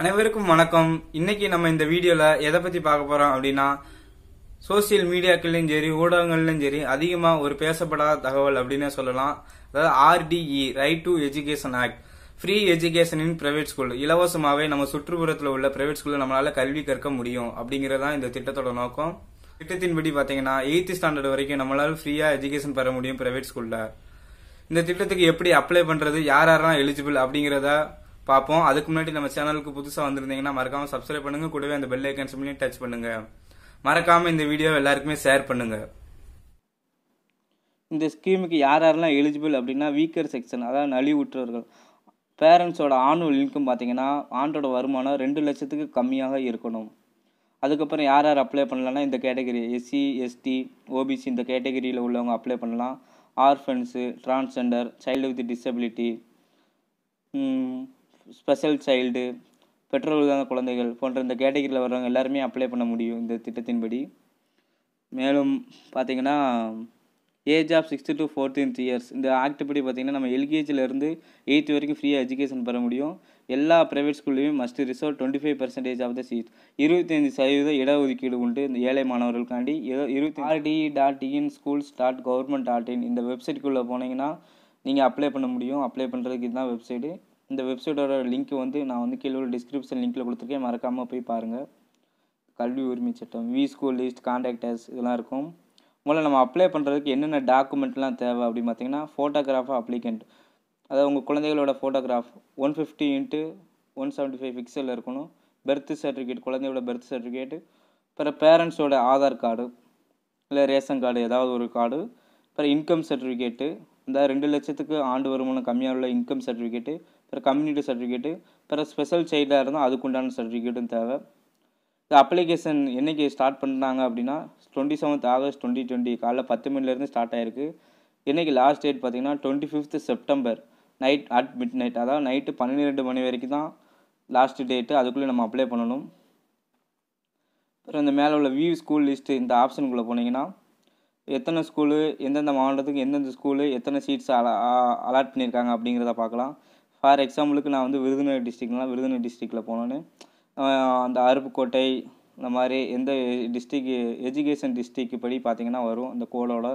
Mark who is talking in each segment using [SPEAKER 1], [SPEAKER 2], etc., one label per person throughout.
[SPEAKER 1] அனைவருக்கும் வணக்கம் இன்னைக்கு நம்ம இந்த வீடியோவில் எதை பற்றி பார்க்க போகிறோம் அப்படின்னா சோசியல் மீடியாக்கள்லையும் சரி ஊடகங்கள்லையும் சரி அதிகமாக ஒரு பேசப்படாத தகவல் அப்படின்னு சொல்லலாம் அதாவது RTE right to education act free education in private school இலவசமாகவே நம்ம சுற்றுப்புறத்தில் உள்ள பிரைவேட் ஸ்கூலில் நம்மளால் கல்வி கற்க முடியும் அப்படிங்கறதா இந்த திட்டத்தோட நோக்கம் திட்டத்தின்படி பார்த்தீங்கன்னா எயித்து ஸ்டாண்டர்ட் வரைக்கும் நம்மளால் ஃப்ரீயாக எஜுகேஷன் பெற முடியும் பிரைவேட் ஸ்கூலில் இந்த திட்டத்துக்கு எப்படி அப்ளை பண்ணுறது யார் யாரெல்லாம் எலிஜிபிள் அப்படிங்கிறத பார்ப்போம் அதுக்கு முன்னாடி நம்ம சேனலுக்கு புதுசாக வந்திருந்தீங்கன்னா மறக்காம சப்ஸ்கிரைப் பண்ணுங்க கூடவே அந்த பெல் ஐக்கன் சிம்லையும் டச் பண்ணுங்க மறக்காம இந்த வீடியோ எல்லாருக்குமே ஷேர் பண்ணுங்க இந்த ஸ்கீமுக்கு யார் யாரெல்லாம் எலிஜிபிள் அப்படின்னா வீக்கர் செக்ஷன் அதாவது நலிவுற்றவர்கள் பேரண்ட்ஸோட ஆனுவல் இன்கம் பார்த்தீங்கன்னா ஆண்டோட வருமானம் ரெண்டு லட்சத்துக்கு கம்மியாக இருக்கணும் அதுக்கப்புறம் யார் யார் அப்ளை பண்ணலாம்னா இந்த கேட்டகரி எஸ்சி எஸ்டி ஓபிசி இந்த கேட்டகரியில் உள்ளவங்க அப்ளை பண்ணலாம் orphans transgender child with disability special child பெற்றோர்கள் தான் குழந்தைகள் போன்ற இந்த கேட்டகரியில் வர்றவங்க எல்லாருமே அப்ளை பண்ண முடியும் இந்த திட்டத்தின்படி மேலும் பார்த்திங்கன்னா age of sixth to fourteenth years இந்த ஆக்ட் படி பார்த்திங்கன்னா நம்ம எல்கேஜிலேருந்து எயித்து வரைக்கும் ஃப்ரீயாக எஜுகேஷன் பெற முடியும் எல்லா ப்ரைவேட் ஸ்கூல்லையும் must reserve twenty five percentage of the seat இருபத்தஞ்சு சதவீத இடஒதுக்கீடு உண்டு இந்த ஏழை மாணவர்களுக்காண்டி இருபத்தி RT dot in schools dot government dot in இந்த வெப்சைட்டுக்குள்ளே போனீங்கன்னா நீங்கள் அப்ளை பண்ண முடியும் அப்ளை பண்ணுறதுக்கு இதுதான் வெப்சைட்டு இந்த வெப்சைட்டோட லிங்க் வந்து நான் வந்து கீழே உள்ள டிஸ்கிரிப்ஷன் லிங்க்கில் கொடுத்துருக்கேன் மறக்காமல் போய் பாருங்கள் கல்வி உரிமை சட்டம் வி ஸ்கூல் லிஸ்ட் கான்டாக்டர்ஸ் இதெல்லாம் இருக்கும் முதல்ல நம்ம அப்ளை பண்ணுறதுக்கு என்னென்ன டாக்குமெண்ட்லாம் தேவை அப்படின்னு பார்த்தீங்கன்னா ஃபோட்டோகிராஃபர் அப்ளிகண்ட் அதாவது உங்கள் குழந்தைகளோட photograph one fifty into one seventy five பிக்சலில் இருக்கணும் பர்த் சர்டிஃபிகேட் குழந்தையோட பர்த் சர்டிஃபிகேட் அப்புறம் பேரண்ட்ஸோட ஆதார் கார்டு இல்லை ரேஷன் கார்டு ஏதாவது ஒரு கார்டு அப்புறம் இன்கம் சர்டிஃபிகேட்டு இந்த ரெண்டு லட்சத்துக்கு ஆண்டு வருமானம் கம்மியாக உள்ள இன்கம் சர்டிஃபிகேட்டு அப்புறம் கம்யூனிட்டி சர்டிஃபிகேட்டு பிற ஸ்பெஷல் சைல்டாக இருந்தால் அதுக்குண்டான சர்டிஃபிகேட்டும் தேவை இந்த அப்ளிகேஷன் என்றைக்கு ஸ்டார்ட் பண்ணாங்க அப்படின்னா twenty seventh August twenty twenty காலைல பத்து மணிலேருந்து ஸ்டார்ட் ஆகிருக்கு இன்றைக்கி லாஸ்ட் டேட் பார்த்தீங்கன்னா twenty fifth September night at midnight அதாவது நைட்டு பன்னிரெண்டு மணி வரைக்கும் தான் லாஸ்ட் டேட்டு அதுக்குள்ளே நம்ம அப்ளை பண்ணணும் அப்புறம் இந்த மேலே உள்ள வியூ ஸ்கூல் லிஸ்ட்டு இந்த ஆப்ஷனுக்குள்ளே போனீங்கன்னா எத்தனை ஸ்கூலு எந்தெந்த மாவட்டத்துக்கு எந்தெந்த ஸ்கூலு எத்தனை சீட்ஸ் அலா அலாட் பண்ணியிருக்காங்க அப்படிங்கிறத பார்க்கலாம் ஃபார் எக்ஸாம்பிளுக்கு நான் வந்து விருதுநகர் டிஸ்ட்ரிக்னால் விருதுநகர் டிஸ்ட்ரிக்டில் போனோன்னே அந்த அருப்புக்கோட்டை இந்த மாதிரி எந்த டிஸ்ட்ரிக் எஜுகேஷன் டிஸ்ட்ரிக்கு படி பார்த்திங்கன்னா வரும் அந்த கோலோட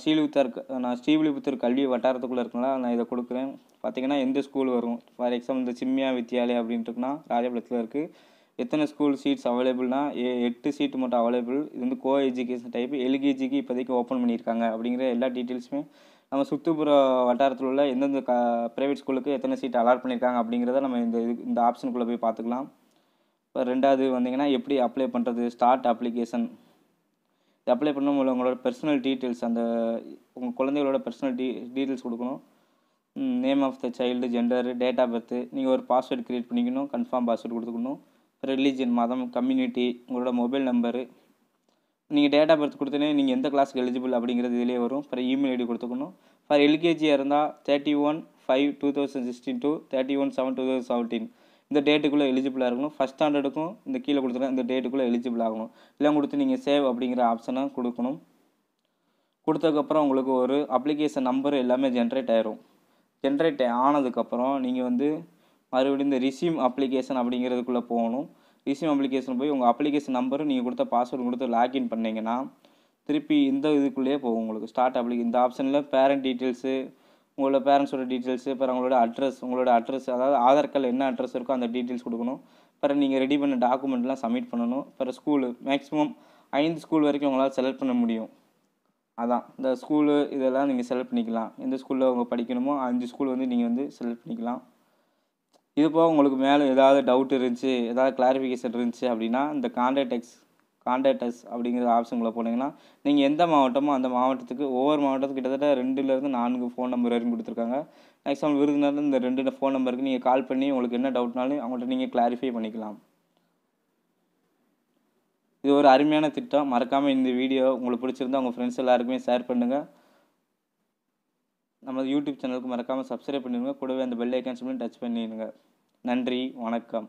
[SPEAKER 1] ஸ்ரீவிலிபுத்தூர் நான் ஸ்ரீவிலிபுத்தூர் கல்வி வட்டாரத்துக்குள்ளே இருக்கனால நான் இதை கொடுக்குறேன் பார்த்தீங்கன்னா எந்த ஸ்கூல் வரும் ஃபார் எக்ஸாம்பிள் இந்த சிம்யா வித்யாலயா அப்படின்ட்டுக்குன்னா ராஜபாளையத்தில் இருக்குது எத்தனை ஸ்கூல் சீட்ஸ் அவைலபிள்னா ஏ எட்டு சீட்டு மட்டும் அவைலபிள் இது வந்து கோ எஜுகேஷன் டைப் எல்கேஜிக்கு இப்போதைக்கு ஓப்பன் பண்ணியிருக்காங்க அப்படிங்கிற எல்லா டீட்டெயில்ஸுமே நம்ம சுற்றுப்புற வட்டாரத்தில் உள்ள எந்தெந்த க ப்ரைவேட் ஸ்கூலுக்கு எத்தனை சீட் அலாட் பண்ணியிருக்காங்க அப்படிங்கிறத நம்ம இந்த இது இந்த ஆப்ஷனுக்குள்ளே போய் பார்த்துக்கலாம் இப்போ ரெண்டாவது வந்தீங்கன்னா எப்படி அப்ளை பண்ணுறது ஸ்டார்ட் அப்ளிகேஷன் இது அப்ளை போது உங்களோட பர்சனல் டீட்டெயில்ஸ் அந்த உங்கள் குழந்தைகளோட பர்சனல் டீ டீட்டெயில்ஸ் கொடுக்கணும் name of the child gender date of birth நீங்கள் ஒரு பாஸ்வேர்டு க்ரியேட் பண்ணிக்கணும் கன்ஃபார்ம் பாஸ்வேர்டு கொடுத்துக்கணும் ரிலீஜியன் மதம் கம்யூனிட்டி உங்களோட மொபைல் நம்பரு நீங்கள் டேட் ஆஃப் பர்த் கொடுத்தனே நீங்கள் எந்த கிளாஸுக்கு எலிஜிபிள் அப்படிங்கிறது இதிலே வரும் அப்புறம் இமெயில் ஐடி கொடுத்துக்கணும் ஃபார் எல்கேஜியாக இருந்தால் thirty one five two thousand sixteen to thirty one seven two thousand seventeen இந்த டேட்டுக்குள்ளே எலிஜிபிளாக இருக்கணும் ஃபஸ்ட் ஸ்டாண்டர்டுக்கும் இந்த கீழே கொடுத்துருக்கேன் இந்த டேட்டுக்குள்ளே எலிஜிபிள் ஆகணும் இல்லை கொடுத்து நீங்கள் சேவ் அப்படிங்கிற ஆப்ஷனை கொடுக்கணும் கொடுத்ததுக்கப்புறம் உங்களுக்கு ஒரு அப்ளிகேஷன் நம்பர் எல்லாமே ஜென்ரேட் ஆயிரும் ஜென்ரேட் ஆனதுக்கப்புறம் நீங்கள் வந்து மறுபடியும் இந்த ரிசீம் அப்ளிகேஷன் அப்படிங்கிறதுக்குள்ளே போகணும் டிசிஎம் அப்ளிகேஷன் போய் உங்கள் அப்ளிகேஷன் நம்பரும் நீங்கள் கொடுத்த பாஸ்வேர்டு கொடுத்து லாக்இன் பண்ணிங்கன்னா திருப்பி இந்த இதுக்குள்ளேயே போகும் உங்களுக்கு ஸ்டார்ட் அப்ளிகே இந்த ஆப்ஷனில் பேரண்ட் டீட்டெயில்ஸு உங்களோட பேரண்ட்ஸோட டீட்டெயில்ஸு அப்புறம் அவங்களோட அட்ரஸ் உங்களோட அட்ரஸ் அதாவது ஆதார் கார்டில் என்ன அட்ரஸ் இருக்கோ அந்த டீட்டெயில்ஸ் கொடுக்கணும் அப்புறம் நீங்கள் ரெடி பண்ண டாக்குமெண்ட்லாம் சப்மிட் பண்ணணும் அப்புறம் ஸ்கூலு மேக்ஸிமம் ஐந்து ஸ்கூல் வரைக்கும் உங்களால் செலக்ட் பண்ண முடியும் அதான் இந்த ஸ்கூலு இதெல்லாம் நீங்கள் செலக்ட் பண்ணிக்கலாம் எந்த ஸ்கூலில் அவங்க படிக்கணுமோ அஞ்சு ஸ்கூல் வந்து நீங்கள் வந்து செலக்ட் பண்ணிக்கலாம் இது போக உங்களுக்கு மேலே ஏதாவது டவுட் இருந்துச்சு ஏதாவது கிளாரிஃபிகேஷன் இருந்துச்சு அப்படின்னா இந்த கான்டாக்ட் எக்ஸ் கான்டாக்ட் எக்ஸ் அப்படிங்கிற ஆப்ஷன்களை போனீங்கன்னா நீங்கள் எந்த மாவட்டமோ அந்த மாவட்டத்துக்கு ஒவ்வொரு மாவட்டத்துக்கு கிட்டத்தட்ட ரெண்டுலேருந்து நான்கு ஃபோன் நம்பர் வரைக்கும் கொடுத்துருக்காங்க எக்ஸாம்பிள் விருதுநர் இந்த ரெண்டு ஃபோன் நம்பருக்கு நீங்கள் கால் பண்ணி உங்களுக்கு என்ன டவுட்னாலும் அவங்கள்ட்ட நீங்கள் கிளாரிஃபை பண்ணிக்கலாம் இது ஒரு அருமையான திட்டம் மறக்காமல் இந்த வீடியோ உங்களுக்கு பிடிச்சிருந்தா உங்கள் ஃப்ரெண்ட்ஸ் எல்லாருக்குமே ஷேர் பண்ணுங்கள் நம்ம யூடியூப் சேனலுக்கு மறக்காமல் சப்ஸ்கிரைப் பண்ணிடுங்க கூடவே அந்த பெல் ஐக்கான்ஸ் டச் பண்ணிடுங்க நன்றி வணக்கம்